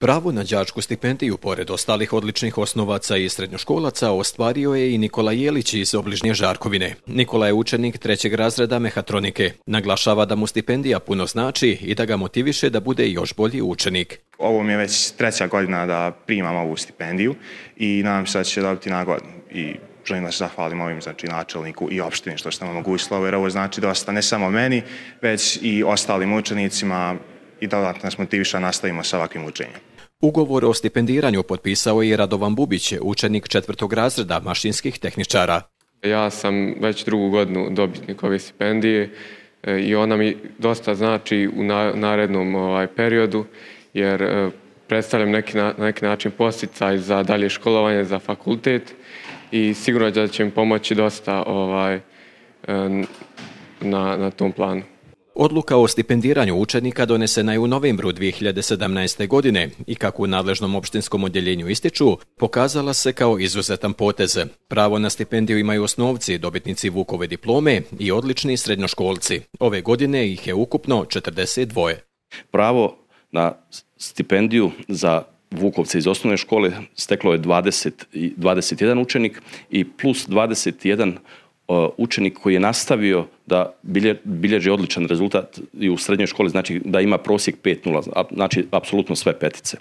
Pravo na đačku stipendiju, pored ostalih odličnih osnovaca i srednjoškolaca, ostvario je i Nikola Jelić iz obližnje Žarkovine. Nikola je učenik trećeg razreda mehatronike. Naglašava da mu stipendija puno znači i da ga motiviše da bude još bolji učenik. Ovo mi je već treća godina da primam ovu stipendiju i nadam se da će dobiti na godinu. I želim da se zahvalim ovim znači, načelniku i opštini što ste nam omogućili, jer ovo znači dosta ne samo meni, već i ostalim učenicima i da dakle, nas motiviša nastavimo sa ovakvim učenjem. Ugovor o stipendiranju potpisao je Radovan Bubić, učenik četvrtog razreda mašinskih tehničara. Ja sam već drugu godinu dobitnik ove stipendije e, i ona mi dosta znači u narednom ovaj, periodu jer e, predstavljam neki, na neki način posticaj za dalje školovanje, za fakultet i sigurno da će mi pomoći dosta ovaj, e, na tom planu. Odluka o stipendiranju učenika donesena je u novembru 2017. godine i kako u nadležnom opštinskom odjeljenju ističu, pokazala se kao izuzetan potez. Pravo na stipendiju imaju osnovci, dobitnici Vukove diplome i odlični srednjoškolci. Ove godine ih je ukupno 42. Pravo na stipendiju za Vukovce iz osnovne škole steklo je 20, 21 učenik i plus 21 E, učenik koji je nastavio da bilježi odličan rezultat i u srednjoj školi, znači da ima prosjek 5.0, znači apsolutno sve petice.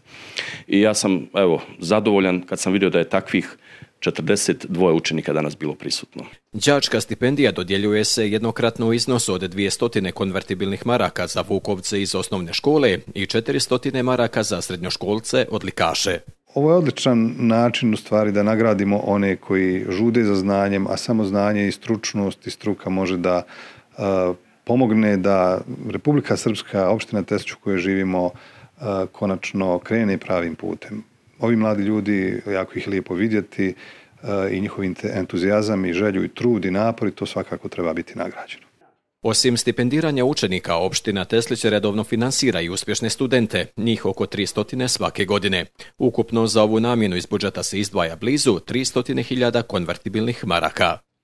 I ja sam, evo, zadovoljan kad sam vidio da je takvih 42 učenika danas bilo prisutno. Đačka stipendija dodjeljuje se jednokratno u iznosu od 200 konvertibilnih maraka za vukovce iz osnovne škole i 400 maraka za srednjoškolce odlikaše. Ovo je odličan način u stvari da nagradimo one koji žude za znanjem, a samo znanje i stručnost i struka može da e, pomogne da Republika Srpska, opština Teseć u kojoj živimo, e, konačno krene pravim putem. Ovi mladi ljudi, jako ih lijepo vidjeti e, i njihov entuzijazam i želju i trud i napor i to svakako treba biti nagrađeno. Osim stipendiranja učenika, opština Teslić redovno financira i uspješne studente, njih oko 300 svake godine. Ukupno za ovu namjenu iz budžeta se izdvaja blizu 300.000 konvertibilnih maraka.